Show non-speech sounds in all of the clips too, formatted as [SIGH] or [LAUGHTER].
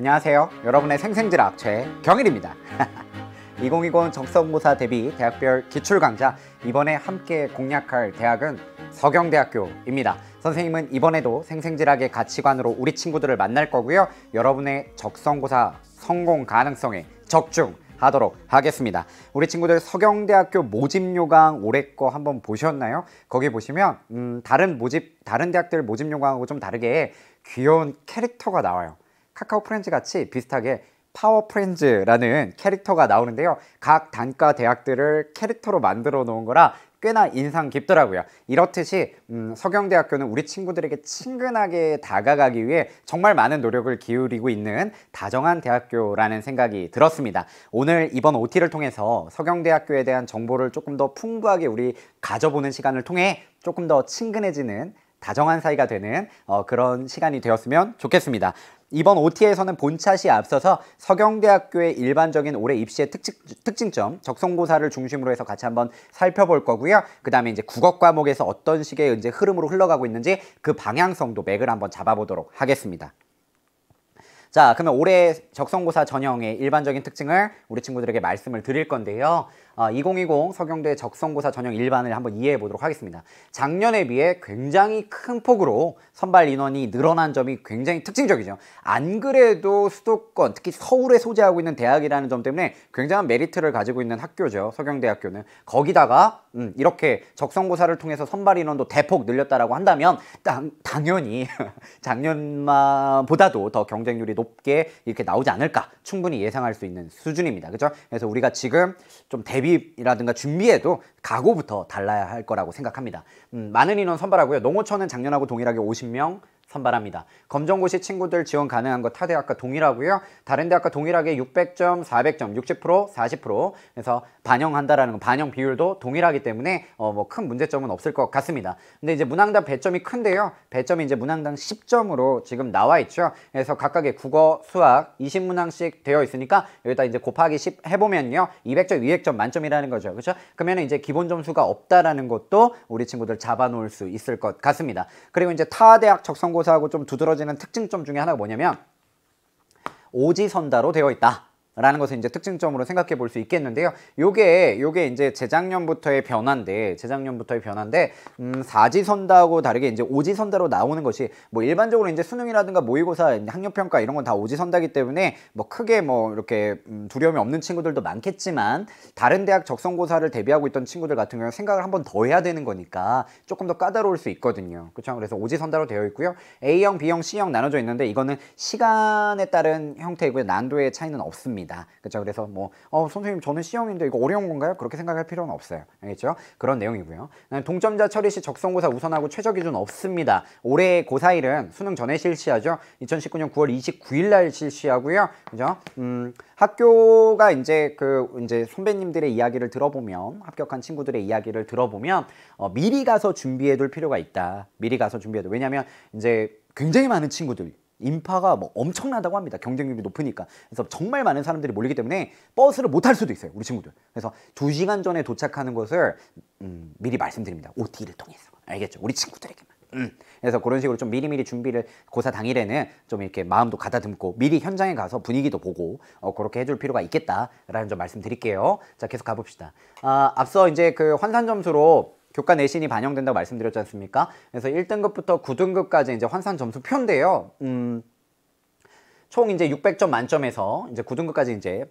안녕하세요 여러분의 생생지락 최경일입니다 2020 [LAUGHS] 적성고사 대비 대학별 기출강좌 이번에 함께 공략할 대학은 서경대학교입니다 선생님은 이번에도 생생질학의 가치관으로 우리 친구들을 만날 거고요 여러분의 적성고사 성공 가능성에 적중 하도록 하겠습니다. 우리 친구들 서경대학교 모집요강 올해 거 한번 보셨나요? 거기 보시면 음, 다른 모집 다른 대학들 모집요강하고 좀 다르게 귀여운 캐릭터가 나와요. 카카오 프렌즈 같이 비슷하게 파워 프렌즈라는 캐릭터가 나오는데요. 각 단과 대학들을 캐릭터로 만들어 놓은 거라 꽤나 인상 깊더라고요. 이렇듯이 음, 서경대학교는 우리 친구들에게 친근하게 다가가기 위해 정말 많은 노력을 기울이고 있는 다정한 대학교라는 생각이 들었습니다. 오늘 이번 OT를 통해서 서경대학교에 대한 정보를 조금 더 풍부하게 우리 가져보는 시간을 통해 조금 더 친근해지는 다정한 사이가 되는 어, 그런 시간이 되었으면 좋겠습니다. 이번 OT에서는 본차시에 앞서서 서경대학교의 일반적인 올해 입시의 특징, 특징점 적성고사를 중심으로 해서 같이 한번 살펴볼 거고요. 그 다음에 이제 국어 과목에서 어떤 식의 이제 흐름으로 흘러가고 있는지 그 방향성도 맥을 한번 잡아보도록 하겠습니다. 자, 그러면 올해 적성고사 전형의 일반적인 특징을 우리 친구들에게 말씀을 드릴 건데요. 2020 아, 서경대 적성고사 전형 일반을 한번 이해해 보도록 하겠습니다. 작년에 비해 굉장히 큰 폭으로 선발 인원이 늘어난 점이 굉장히 특징적이죠. 안 그래도 수도권, 특히 서울에 소재하고 있는 대학이라는 점 때문에 굉장한 메리트를 가지고 있는 학교죠. 서경대학교는. 거기다가 음, 이렇게 적성고사를 통해서 선발 인원도 대폭 늘렸다라고 한다면 당, 당연히 [LAUGHS] 작년보다도 더 경쟁률이 높게 이렇게 나오지 않을까 충분히 예상할 수 있는 수준입니다. 그렇죠? 그래서 우리가 지금 좀 대, 대비라든가 준비에도 각오부터 달라야 할 거라고 생각합니다. 음, 많은 인원 선발하고요. 농어촌은 작년하고 동일하게 50명, 선발합니다. 검정고시 친구들 지원 가능한 거 타 대학과 동일하고요. 다른 대학과 동일하게 600점, 400점, 60%, 40% 그래서 반영한다라는 반영 비율도 동일하기 때문에 어 뭐 큰 문제점은 없을 것 같습니다. 근데 이제 문항당 배점이 큰데요. 배점이 이제 문항당 10점으로 지금 나와 있죠. 그래서 각각의 국어, 수학 20문항씩 되어 있으니까 여기다 이제 곱하기 10 해보면요. 200점, 200점 만점이라는 거죠. 그렇죠? 그러면 이제 기본 점수가 없다라는 것도 우리 친구들 잡아놓을 수 있을 것 같습니다. 그리고 이제 타 대학 적성고 중간고사하고 좀 두드러지는 특징점 중에 하나가 뭐냐면 오지선다로 되어 있다. 라는 것을 이제 특징점으로 생각해 볼 수 있겠는데요. 요게 요게 이제 재작년부터의 변화인데 재작년부터의 변화인데 음 4지선다하고 다르게 이제 5지선다로 나오는 것이 뭐 일반적으로 이제 수능이라든가 모의고사 학력 평가 이런 건 다 5지선다기 때문에 뭐 크게 뭐 이렇게 음, 두려움이 없는 친구들도 많겠지만 다른 대학 적성고사를 대비하고 있던 친구들 같은 경우 는 생각을 한 번 더 해야 되는 거니까 조금 더 까다로울 수 있거든요. 그렇죠? 그래서 5지선다로 되어 있고요. A형, B형, C형 나눠져 있는데 이거는 시간에 따른 형태이고요. 난도의 차이는 없습니다. 됩니다. 그렇죠? 그래서 뭐 어, 선생님 저는 C형인데 이거 어려운 건가요? 그렇게 생각할 필요는 없어요. 알겠죠? 그런 내용이고요. 음, 동점자 처리 시 적성고사 우선하고 최저 기준 없습니다. 올해 고사일은 수능 전에 실시하죠. 2019년 9월 29일 날 실시하고요. 그죠? 음, 학교가 이제 그 이제 선배님들의 이야기를 들어보면 합격한 친구들의 이야기를 들어보면 어, 미리 가서 준비해 둘 필요가 있다. 미리 가서 준비해 둘. 왜냐면 하 이제 굉장히 많은 친구들 인파가 뭐 엄청나다고 합니다. 경쟁률이 높으니까. 그래서 정말 많은 사람들이 몰리기 때문에 버스를 못 탈 수도 있어요. 우리 친구들. 그래서 두시간 전에 도착하는 것을 음, 미리 말씀드립니다. OT를 통해서. 알겠죠? 우리 친구들에게만. 음. 그래서 그런 식으로 좀 미리미리 준비를 고사 당일에는 좀 이렇게 마음도 가다듬고 미리 현장에 가서 분위기도 보고 어, 그렇게 해줄 필요가 있겠다라는 점 말씀드릴게요. 자 계속 가봅시다. 아, 앞서 이제 그 환산 점수로 교과 내신이 반영된다고 말씀드렸지 않습니까? 그래서 1등급부터 9등급까지 이제 환산 점수 표인데요. 음, 총 이제 600점 만점에서 이제 9등급까지 이제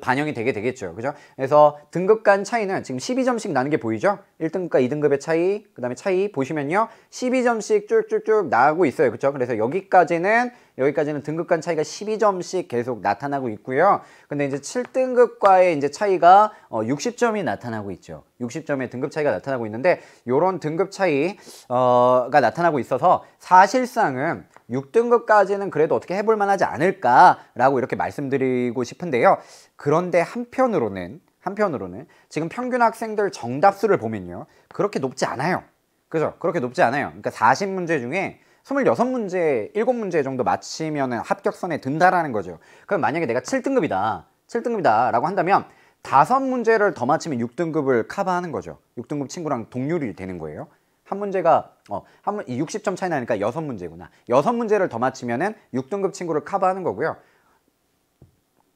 반영이 되게 되겠죠. 그죠? 그래서 등급 간 차이는 지금 12점씩 나는 게 보이죠? 1등급과 2등급의 차이, 그 다음에 차이 보시면요. 12점씩 쭉쭉쭉 나가고 있어요. 그죠? 그래서 여기까지는 여기까지는 등급 간 차이가 12점씩 계속 나타나고 있고요. 근데 이제 7등급과의 이제 차이가 어 60점이 나타나고 있죠. 60점의 등급 차이가 나타나고 있는데 이런 등급 차이가 어 나타나고 있어서 사실상은 6등급까지는 그래도 어떻게 해볼 만하지 않을까라고 이렇게 말씀드리고 싶은데요. 그런데 한편으로는 한편으로는 지금 평균 학생들 정답수를 보면요. 그렇게 높지 않아요. 그죠? 그렇게 높지 않아요. 그러니까 40문제 중에 스물여섯 문제 일곱 문제 정도 맞히면 합격선에 든다라는 거죠. 그럼 만약에 내가 칠등급이다칠등급이다 라고 한다면 다섯 문제를 더 맞히면 육등급을 커버하는 거죠. 육등급 친구랑 동률이 되는 거예요. 한 문제가 어, 한, 60점 차이 나니까 여섯 문제구나 여섯 문제를 더 맞히면 은육등급 친구를 커버하는 거고요.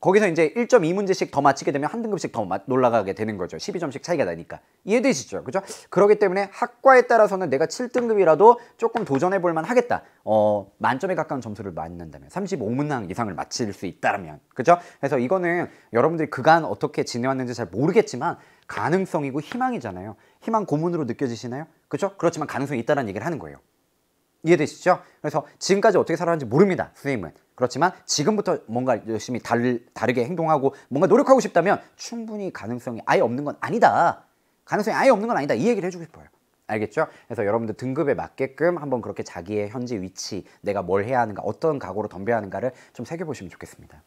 거기서 이제 1.2문제씩 더 맞히게 되면 한 등급씩 더 놀라가게 되는 거죠. 12점씩 차이가 나니까. 이해되시죠? 그죠? 그러기 때문에 학과에 따라서는 내가 7등급이라도 조금 도전해볼 만 하겠다. 어, 만점에 가까운 점수를 맞는다면 35문항 이상을 맞힐 수 있다면. 그죠? 그래서 이거는 여러분들이 그간 어떻게 지내왔는지 잘 모르겠지만 가능성이고 희망이잖아요. 희망 고문으로 느껴지시나요? 그죠? 그렇지만 가능성이 있다는 얘기를 하는 거예요. 이해되시죠? 그래서 지금까지 어떻게 살아왔는지 모릅니다. 선생님은. 그렇지만 지금부터 뭔가 열심히 달, 다르게 행동하고 뭔가 노력하고 싶다면 충분히 가능성이 아예 없는 건 아니다. 가능성이 아예 없는 건 아니다. 이 얘기를 해주고 싶어요. 알겠죠? 그래서 여러분들 등급에 맞게끔 한번 그렇게 자기의 현재 위치, 내가 뭘 해야 하는가, 어떤 각오로 덤벼야 하는가를 좀 새겨보시면 좋겠습니다.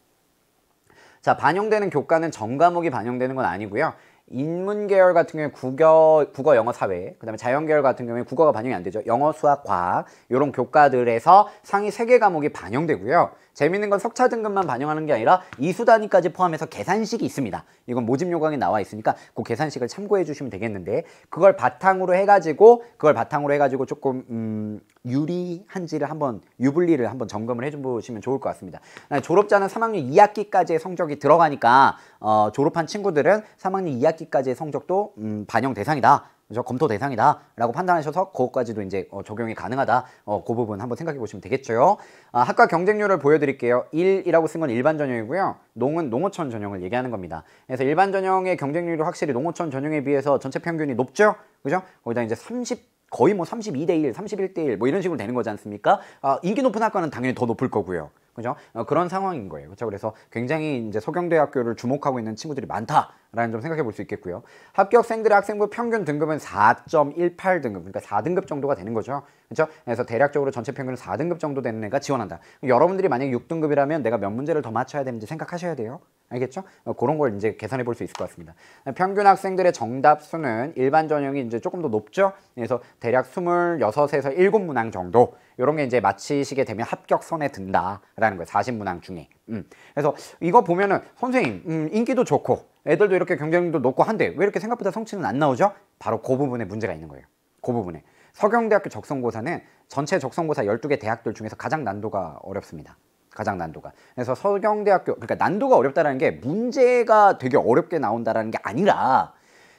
자, 반영되는 교과는 전 과목이 반영되는 건 아니고요. 인문 계열 같은 경우에 국어, 국어, 영어, 사회, 그다음에 자연 계열 같은 경우에 국어가 반영이 안 되죠. 영어, 수학, 과학 이런 교과들에서 상위 세 개 과목이 반영되고요. 재밌는 건 석차 등급만 반영하는 게 아니라 이수 단위까지 포함해서 계산식이 있습니다. 이건 모집 요강에 나와 있으니까 그 계산식을 참고해 주시면 되겠는데 그걸 바탕으로 해가지고 그걸 바탕으로 해가지고 조금 음, 유리한지를 한번 유불리를 한번 점검을 해보시면 좋을 것 같습니다. 아, 졸업자는 3학년 2학기까지의 성적이 들어가니까 어, 졸업한 친구들은 3학년 2학기까지의 성적도 음, 반영 대상이다. 저 검토 대상이다라고 판단하셔서 그것까지도 이제 어, 적용이 가능하다. 어, 그 부분 한번 생각해 보시면 되겠죠. 아, 학과 경쟁률을 보여드릴게요. 1이라고 쓴 건 일반 전형이고요. 농은 농어촌 전형을 얘기하는 겁니다. 그래서 일반 전형의 경쟁률이 확실히 농어촌 전형에 비해서 전체 평균이 높죠. 그죠? 거기다 이제 30 거의 뭐 32대 1, 31대 1 뭐 이런 식으로 되는 거지 않습니까? 아, 인기 높은 학과는 당연히 더 높을 거고요. 그죠? 어, 그런 상황인 거예요. 그렇죠? 그래서 굉장히 이제 서경대학교를 주목하고 있는 친구들이 많다라는 점 생각해 볼 수 있겠고요. 합격생들의 학생부 평균 등급은 4.18등급, 그러니까 4등급 정도가 되는 거죠. 그렇죠? 그래서 대략적으로 전체 평균은 4등급 정도 되는 애가 지원한다. 여러분들이 만약 에 6등급이라면 내가 몇 문제를 더 맞춰야 되는지 생각하셔야 돼요. 알겠죠? 어, 그런 걸 이제 계산해 볼 수 있을 것 같습니다. 평균 학생들의 정답 수는 일반 전형이 이제 조금 더 높죠? 그래서 대략 26에서 7문항 정도 이런 게 이제 마치시게 되면 합격선에 든다라는 거예요. 40문항 중에. 음. 그래서 이거 보면은 선생님 음, 인기도 좋고 애들도 이렇게 경쟁도 높고 한데 왜 이렇게 생각보다 성취는 안 나오죠? 바로 그 부분에 문제가 있는 거예요. 그 부분에. 서경대학교 적성고사는 전체 적성고사 12개 대학들 중에서 가장 난도가 어렵습니다. 가장 난도가. 그래서 서경대학교 그러니까 난도가 어렵다라는 게 문제가 되게 어렵게 나온다라는 게 아니라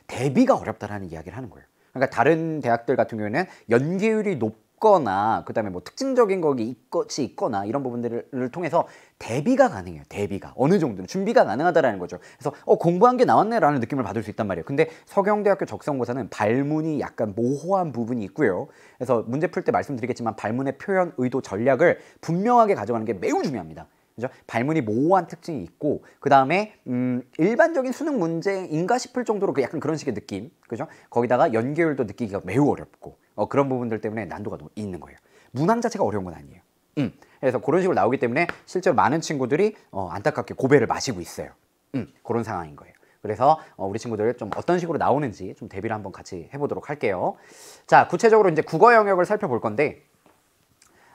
대비가 어렵다라는 이야기를 하는 거예요. 그러니까 다른 대학들 같은 경우에는 연계율이 높 없거나 그다음에 뭐 특징적인 것이 있거나 이런 부분들을 통해서 대비가 가능해요. 대비가 어느 정도는 준비가 가능하다라는 거죠. 그래서 어 공부한 게 나왔네라는 느낌을 받을 수 있단 말이에요. 근데 서경대학교 적성고사는 발문이 약간 모호한 부분이 있고요. 그래서 문제 풀 때 말씀드리겠지만 발문의 표현, 의도, 전략을 분명하게 가져가는 게 매우 중요합니다. 그죠? 발문이 모호한 특징이 있고 그 다음에 음, 일반적인 수능 문제인가 싶을 정도로 그 약간 그런 식의 느낌 그죠? 거기다가 연계율도 느끼기가 매우 어렵고 어, 그런 부분들 때문에 난도가 있는 거예요. 문항 자체가 어려운 건 아니에요. 음. 그래서 그런 식으로 나오기 때문에 실제로 많은 친구들이 어, 안타깝게 고배를 마시고 있어요. 음, 그런 상황인 거예요. 그래서 어, 우리 친구들 좀 어떤 식으로 나오는지 좀 대비를 한번 같이 해보도록 할게요. 자, 구체적으로 이제 국어 영역을 살펴볼 건데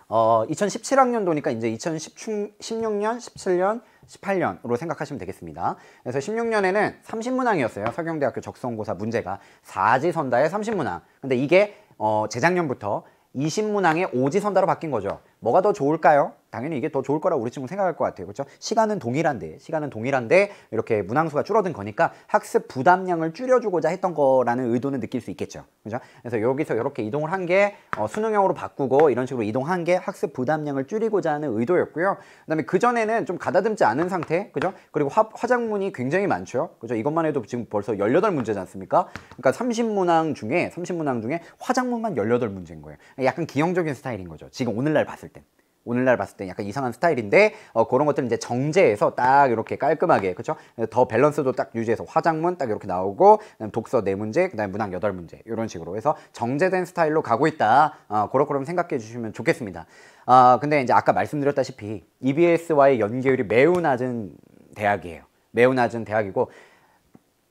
어, 2017학년도니까 이제 2016년, 17년, 18년으로 생각하시면 되겠습니다. 그래서 16년에는 30문항이었어요. 서경대학교 적성고사 문제가 4지선다의 30문항. 근데 이게 어, 재작년부터 20문항의 오지선다로 바뀐 거죠. 뭐가 더 좋을까요? 당연히 이게 더 좋을 거라고 우리 친구 생각할 것 같아요. 그렇죠? 시간은 동일한데, 시간은 동일한데 이렇게 문항수가 줄어든 거니까 학습 부담량을 줄여주고자 했던 거라는 의도는 느낄 수 있겠죠. 그렇죠? 그래서 여기서 이렇게 이동을 한 게 어, 수능형으로 바꾸고 이런 식으로 이동한 게 학습 부담량을 줄이고자 하는 의도였고요. 그다음에 그 전에는 좀 가다듬지 않은 상태, 그죠? 그리고 화, 화 장문이 굉장히 많죠. 그죠? 이것만 해도 지금 벌써 열여덟 문제지 않습니까? 그러니까 삼십 문항 중에 삼십 문항 중에 화장문만 열여덟 문제인 거예요. 약간 기형적인 스타일인 거죠. 지금 오늘날 봤을 봤을 땐 오늘날 봤을 때 약간 이상한 스타일인데 어, 그런 것들은 이제 정제해서 딱 이렇게 깔끔하게 그렇죠? 더 밸런스도 딱 유지해서 화장문 딱 이렇게 나오고 독서 네 문제 그다음에 문학 여덟 문제 이런 식으로 해서 정제된 스타일로 가고 있다 어, 그렇고 그럼 생각해 주시면 좋겠습니다 아 어, 근데 이제 아까 말씀드렸다시피 EBS와의 연계율이 매우 낮은 대학이에요 매우 낮은 대학이고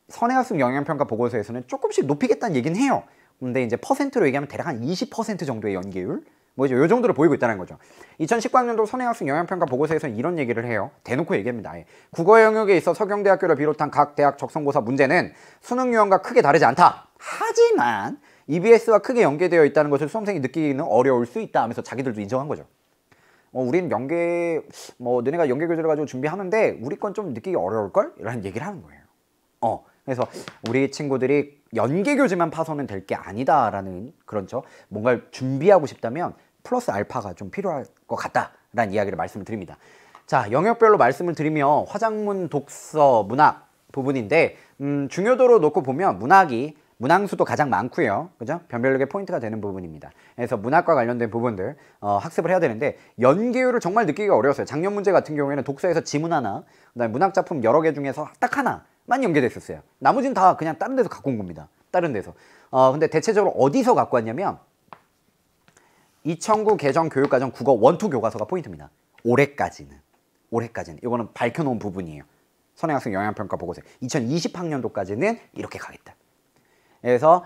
선해학습 영향평가 보고서에서는 조금씩 높이겠다는 얘기는 해요 근데 이제 퍼센트로 얘기하면 대략 한 20% 정도의 연계율 뭐죠? 요 정도로 보이고 있다는 거죠. 2019학년도 선행학습 영향평가 보고서에서 는 이런 얘기를 해요. 대놓고 얘기합니다. 아예. 국어 영역에 있어 서경대학교를 비롯한 각 대학 적성고사 문제는 수능 유형과 크게 다르지 않다. 하지만 EBS와 크게 연계되어 있다는 것을 수험생이 느끼기는 어려울 수 있다 하면서 자기들도 인정한 거죠. 어, 우린 연계, 뭐, 너네가 연계 교재를 가지고 준비하는데 우리 건 좀 느끼기 어려울걸? 이런 얘기를 하는 거예요. 어, 그래서 우리 친구들이 연계 교재만 파서는 될 게 아니다라는 그런 저 뭔가를 준비하고 싶다면 플러스 알파가 좀 필요할 것 같다라는 이야기를 말씀을 드립니다. 자, 영역별로 말씀을 드리며 화장문, 독서, 문학 부분인데 음, 중요도로 놓고 보면 문학이 문항수도 가장 많고요. 그죠? 변별력의 포인트가 되는 부분입니다. 그래서 문학과 관련된 부분들 어, 학습을 해야 되는데 연계율을 정말 느끼기가 어려웠어요. 작년 문제 같은 경우에는 독서에서 지문 하나, 그다음에 문학 작품 여러 개 중에서 딱 하나만 연계됐었어요. 나머지는 다 그냥 다른 데서 갖고 온 겁니다. 다른 데서. 어, 근데 대체적으로 어디서 갖고 왔냐면 2009 개정 교육과정 국어 원투 교과서가 포인트입니다. 올해까지는. 올해까지는. 이거는 밝혀놓은 부분이에요. 선행학생 영향평가 보고서 2020학년도까지는 이렇게 가겠다. 그래서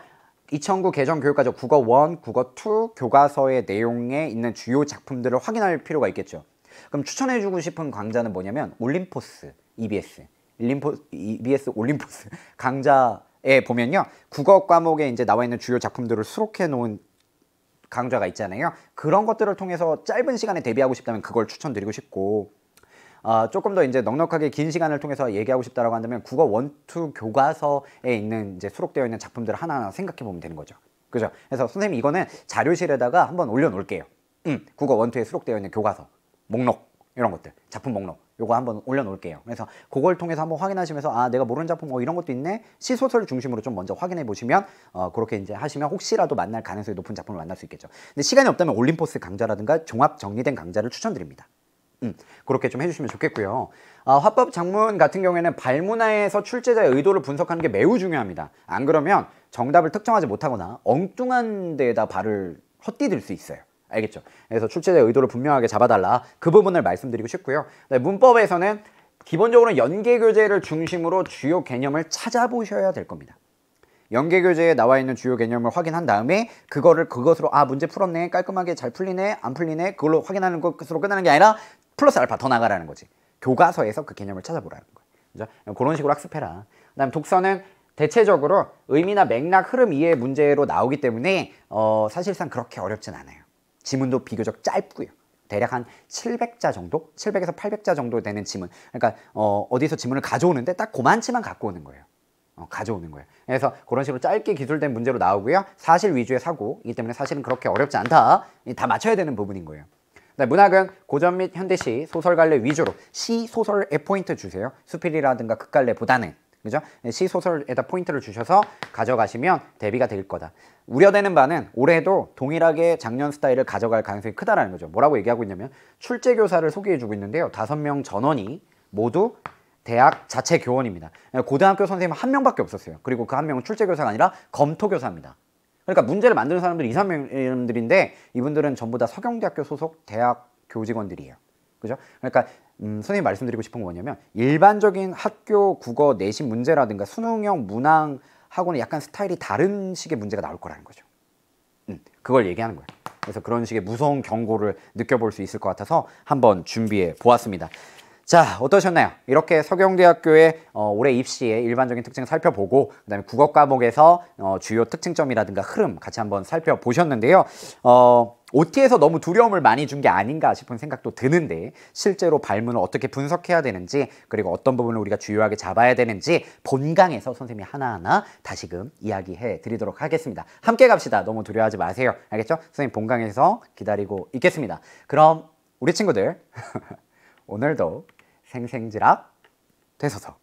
2009 개정 교육과정 국어 원, 국어 투 교과서의 내용에 있는 주요 작품들을 확인할 필요가 있겠죠. 그럼 추천해주고 싶은 강좌는 뭐냐면 올림포스 EBS, 림포 EBS 올림포스 [LAUGHS] 강좌에 보면요 국어 과목에 이제 나와 있는 주요 작품들을 수록해 놓은 강좌가 있잖아요. 그런 것들을 통해서 짧은 시간에 대비하고 싶다면 그걸 추천드리고 싶고 어, 조금 더 이제 넉넉하게 긴 시간을 통해서 얘기하고 싶다라고 한다면 국어 원투 교과서에 있는 이제 수록되어 있는 작품들을 하나하나 생각해 보면 되는 거죠. 그죠? 그래서 선생님 이거는 자료실에다가 한번 올려 놓을게요. 음, 국어 원투에 수록되어 있는 교과서 목록 이런 것들 작품 목록 요거 한번 올려놓을게요. 그래서 그걸 통해서 한번 확인하시면서 아 내가 모르는 작품 어, 이런 것도 있네 시소설 중심으로 좀 먼저 확인해 보시면 어, 그렇게 이제 하시면 혹시라도 만날 가능성이 높은 작품을 만날 수 있겠죠. 근데 시간이 없다면 올림포스 강좌라든가 종합 정리된 강좌를 추천드립니다. 음, 그렇게 좀 해주시면 좋겠고요. 아, 화법 작문 같은 경우에는 발문화에서 출제자의 의도를 분석하는 게 매우 중요합니다. 안 그러면 정답을 특정하지 못하거나 엉뚱한 데에다 발을 헛디딜 수 있어요. 알겠죠? 그래서 출제자의 의도를 분명하게 잡아달라 그 부분을 말씀드리고 싶고요. 네, 문법에서는 기본적으로 연계교재를 중심으로 주요 개념을 찾아보셔야 될 겁니다. 연계교재에 나와 있는 주요 개념을 확인한 다음에 그거를 그것으로 아 문제 풀었네 깔끔하게 잘 풀리네 안 풀리네 그걸로 확인하는 것으로 끝나는 게 아니라 플러스 알파 더 나가라는 거지 교과서에서 그 개념을 찾아보라는 거예 그죠? 그런 식으로 학습해라 그 다음 독서는 대체적으로 의미나 맥락 흐름 이해 문제로 나오기 때문에 어, 사실상 그렇게 어렵진 않아요 지문도 비교적 짧고요. 대략 한 700자 정도? 700에서 800자 정도 되는 지문. 그러니까 어, 어디서 지문을 가져오는데 딱 고만치만 갖고 오는 거예요. 어, 가져오는 거예요. 그래서 그런 식으로 짧게 기술된 문제로 나오고요. 사실 위주의 사고이기 때문에 사실은 그렇게 어렵지 않다. 다 맞춰야 되는 부분인 거예요. 문학은 고전 및 현대시, 소설 갈래 위주로 시, 소설에 포인트 주세요. 수필이라든가 극갈래보다는 그죠? 시소설에다 포인트를 주셔서 가져가시면 대비가 될 거다. 우려되는 바는 올해도 동일하게 작년 스타일을 가져갈 가능성이 크다라는 거죠. 뭐라고 얘기하고 있냐면 출제교사를 소개해주고 있는데요. 다섯 명 전원이 모두 대학 자체 교원입니다. 고등학교 선생님 한 명밖에 없었어요. 그리고 그 한 명은 출제교사가 아니라 검토교사입니다. 그러니까 문제를 만드는 사람들이 이 3명들인데 이분들은 전부 다 서경대학교 소속 대학 교직원들이에요. 그죠? 그러니까 음, 선생님 말씀드리고 싶은 건 뭐냐면 일반적인 학교 국어 내신 문제라든가 수능형 문항하고는 약간 스타일이 다른 식의 문제가 나올 거라는 거죠. 음, 그걸 얘기하는 거예요. 그래서 그런 식의 무서운 경고를 느껴볼 수 있을 것 같아서 한번 준비해 보았습니다. 자 어떠셨나요? 이렇게 서경대학교의 어, 올해 입시의 일반적인 특징 살펴보고 그 다음에 국어 과목에서 어, 주요 특징점이라든가 흐름 같이 한번 살펴보셨는데요 어, OT에서 너무 두려움을 많이 준 게 아닌가 싶은 생각도 드는데 실제로 발문을 어떻게 분석해야 되는지 그리고 어떤 부분을 우리가 주요하게 잡아야 되는지 본강에서 선생님이 하나하나 다시금 이야기해 드리도록 하겠습니다. 함께 갑시다. 너무 두려워하지 마세요. 알겠죠? 선생님 본강에서 기다리고 있겠습니다. 그럼 우리 친구들 [LAUGHS] 오늘도 생생지락 되소서